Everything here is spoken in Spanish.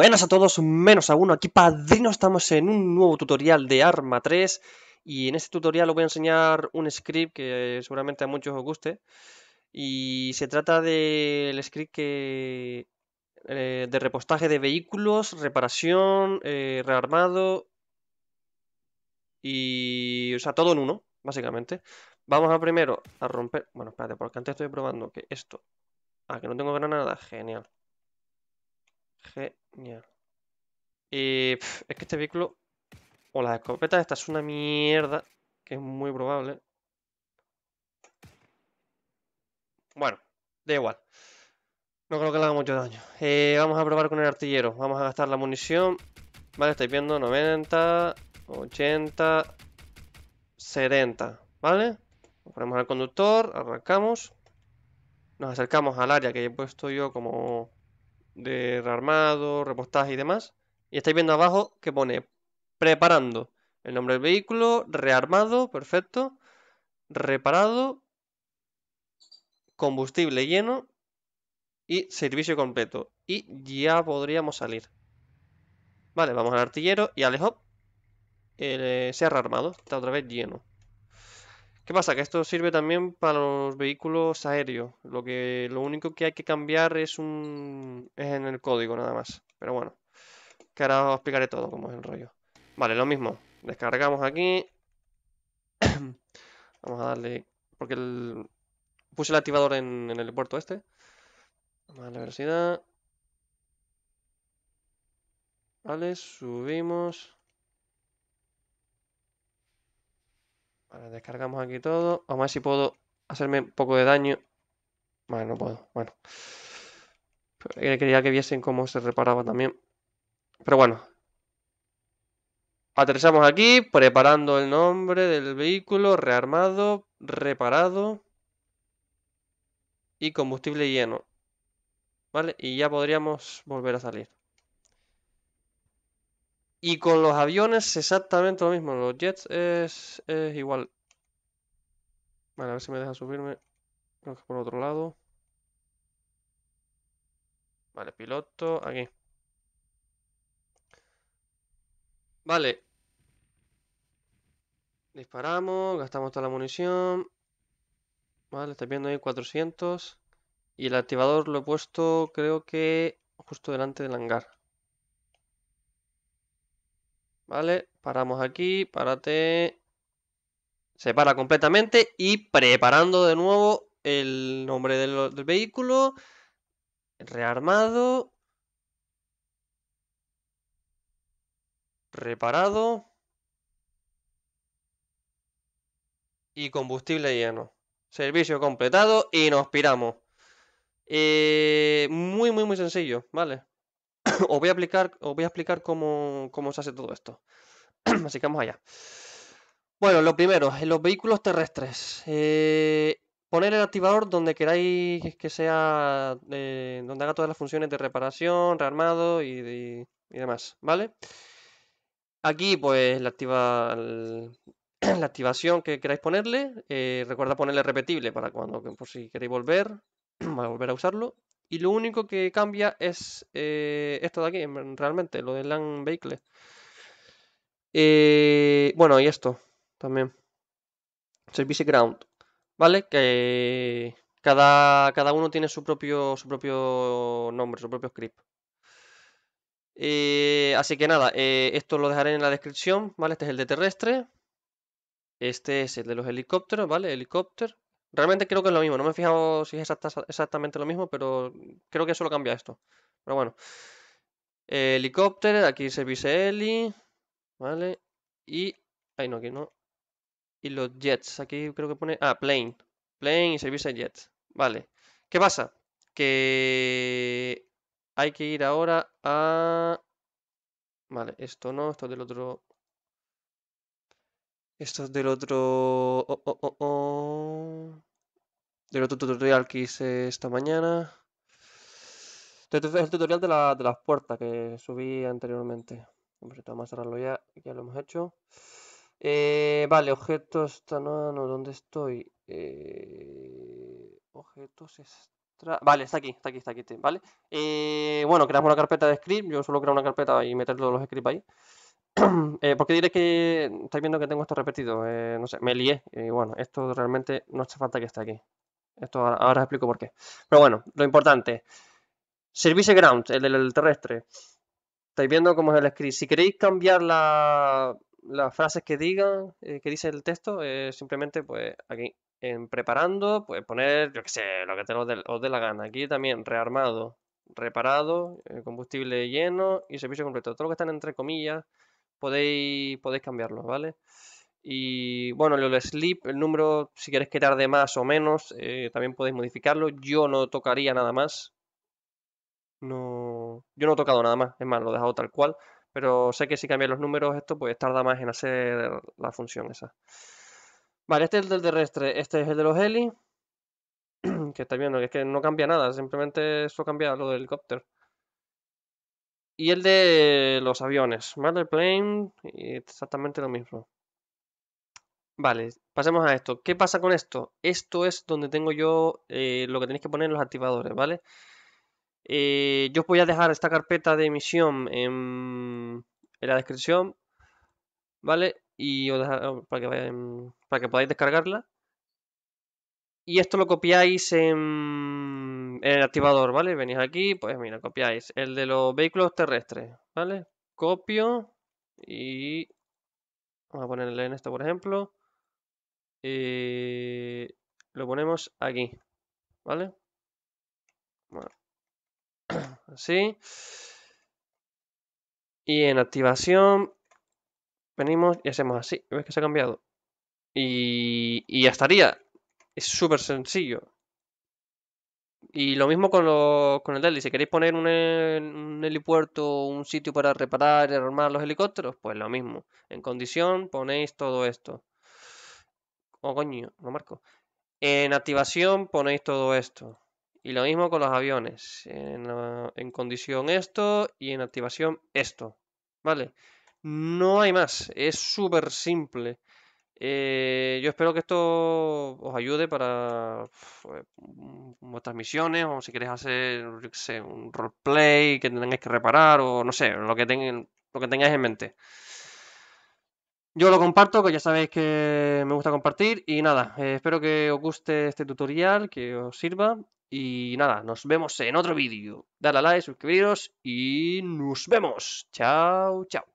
Buenas a todos, menos a uno. Aquí Padrino estamos en un nuevo tutorial de Arma 3 y en este tutorial os voy a enseñar un script que seguramente a muchos os guste y se trata del script que eh, de repostaje de vehículos, reparación, eh, rearmado y o sea todo en uno, básicamente. Vamos a primero a romper, bueno espérate porque antes estoy probando que esto, ah que no tengo granada, genial. Genial. Y es que este vehículo o las escopetas, esta es una mierda, que es muy probable. Bueno, da igual. No creo que le haga mucho daño. Eh, vamos a probar con el artillero. Vamos a gastar la munición. Vale, estáis viendo 90, 80, 70. ¿Vale? Ponemos al conductor, arrancamos. Nos acercamos al área que he puesto yo como de rearmado, repostaje y demás. Y estáis viendo abajo que pone preparando el nombre del vehículo, rearmado, perfecto, reparado, combustible lleno y servicio completo. Y ya podríamos salir. Vale, vamos al artillero y al hop. Eh, se ha rearmado, está otra vez lleno. ¿Qué pasa? Que esto sirve también para los vehículos aéreos. Lo que lo único que hay que cambiar es un es en el código nada más. Pero bueno, que ahora os explicaré todo cómo es el rollo. Vale, lo mismo. Descargamos aquí. Vamos a darle porque el... puse el activador en, el puerto este. Vamos a darle velocidad. Vale, subimos. descargamos aquí todo. Vamos a ver si puedo hacerme un poco de daño. Vale, no puedo. Bueno. quería que viesen cómo se reparaba también. Pero bueno. Aterrizamos aquí, preparando el nombre del vehículo, rearmado, reparado y combustible lleno. ¿Vale? Y ya podríamos volver a salir. Y con los aviones exactamente lo mismo. Los jets es, igual. Vale, a ver si me deja subirme. Creo que por otro lado. Vale, piloto, aquí. Vale. Disparamos, gastamos toda la munición. Vale, estáis viendo ahí 400. Y el activador lo he puesto, creo que, justo delante del hangar. ¿Vale? Paramos aquí, párate. Se para completamente y preparando de nuevo el nombre del, vehículo. Rearmado. Preparado. Y combustible lleno. Servicio completado y nos piramos. Eh, muy, muy, muy sencillo, ¿vale? os voy a aplicar, os voy a explicar cómo, se hace todo esto. Así que vamos allá. Bueno, lo primero, en los vehículos terrestres. Eh, poner el activador donde queráis que sea, eh, donde haga todas las funciones de reparación, rearmado y, y demás, ¿vale? Aquí, pues, la, activa, la activación que queráis ponerle. Eh, recuerda ponerle repetible para cuando, por si queréis volver, volver a usarlo. Y lo único que cambia es eh, esto de aquí, realmente, lo de Land Vehicle. Eh, bueno, y esto también. Service Ground. ¿Vale? Que cada, cada uno tiene su propio, su propio nombre, su propio script. Eh, así que nada, esto lo dejaré en la descripción, ¿vale? Este es el de terrestre. Este es el de los helicópteros, ¿vale? Helicóptero. Realmente creo que es lo mismo, no me he fijado si es exactamente lo mismo, pero creo que solo cambia esto. Pero bueno. helicóptero, aquí Service Heli, ¿vale? Y... Ay, no, aquí no. Y los jets, aquí creo que pone... Ah, plane. Plane y Service Jets. Vale. ¿Qué pasa? Que... Hay que ir ahora a... Vale, esto no, esto es del otro... Esto es del otro... Oh, oh, oh, oh del otro tutorial que hice esta mañana. Este es el tutorial de, la, de, las puertas que subí anteriormente. Vamos a cerrarlo ya, ya lo hemos hecho. Eh, vale, objetos, no, no, ¿dónde estoy? Eh, objetos extra... Vale, está aquí, está aquí, está aquí, ¿vale? Eh, bueno, creamos una carpeta de script, yo solo creo una carpeta y meter todos los scripts ahí. porque diré que estáis viendo que tengo esto repetido? no sé, me lié. Y bueno, esto realmente no hace falta que esté aquí. Esto ahora, explico por qué. Pero bueno, lo importante. Service Ground, el, del terrestre. Estáis viendo cómo es el script. Si queréis cambiar las frases que digan, eh, que dice el texto, eh, simplemente pues aquí en preparando, pues poner, yo que sé, lo que os dé la gana. Aquí también rearmado, reparado, eh, combustible lleno y servicio completo. Todo lo que están entre comillas podéis, podéis cambiarlo, ¿vale? Y bueno, el sleep, el número, si queréis que tarde más o menos, eh, también podéis modificarlo. Yo no tocaría nada más. No, yo no he tocado nada más, es más, lo he dejado tal cual. Pero sé que si cambian los números, esto pues tarda más en hacer la función esa. Vale, este es el del terrestre, este es el de los heli. que está viendo, es que no cambia nada, simplemente eso cambia lo del helicóptero. Y el de los aviones, ¿vale? Plane, exactamente lo mismo. Vale, pasemos a esto. ¿Qué pasa con esto? Esto es donde tengo yo eh, lo que tenéis que poner en los activadores, ¿vale? Eh, yo os voy a dejar esta carpeta de emisión en, la descripción, ¿vale? Y os oh, para, que para que podáis descargarla. Y esto lo copiáis en, en el activador, ¿vale? Venís aquí, pues mira, copiáis el de los vehículos terrestres, ¿vale? Copio y... Vamos a ponerle en esto, por ejemplo. Eh, lo ponemos aquí, ¿vale? así. Y en activación venimos y hacemos así. ¿Ves que se ha cambiado? Y, ya estaría. Es súper sencillo. Y lo mismo con, lo, con el heli. Si queréis poner un, un, helipuerto, un sitio para reparar y armar los helicópteros, pues lo mismo. En condición ponéis todo esto. Oh, coño, no marco. En activación ponéis todo esto. Y lo mismo con los aviones. En, condición esto y en activación esto. ¿Vale? No hay más. Es súper simple. Eh, yo espero que esto os ayude para pues, mm, vuestras misiones o si queréis hacer un roleplay que tengáis que reparar o no sé, lo que, lo que tengáis en mente. Yo lo comparto, que ya sabéis que me gusta compartir. Y nada, eh, espero que os guste este tutorial, que os sirva. Y nada, nos vemos en otro vídeo. Dadle a like, suscribiros y nos vemos. Chao, chao.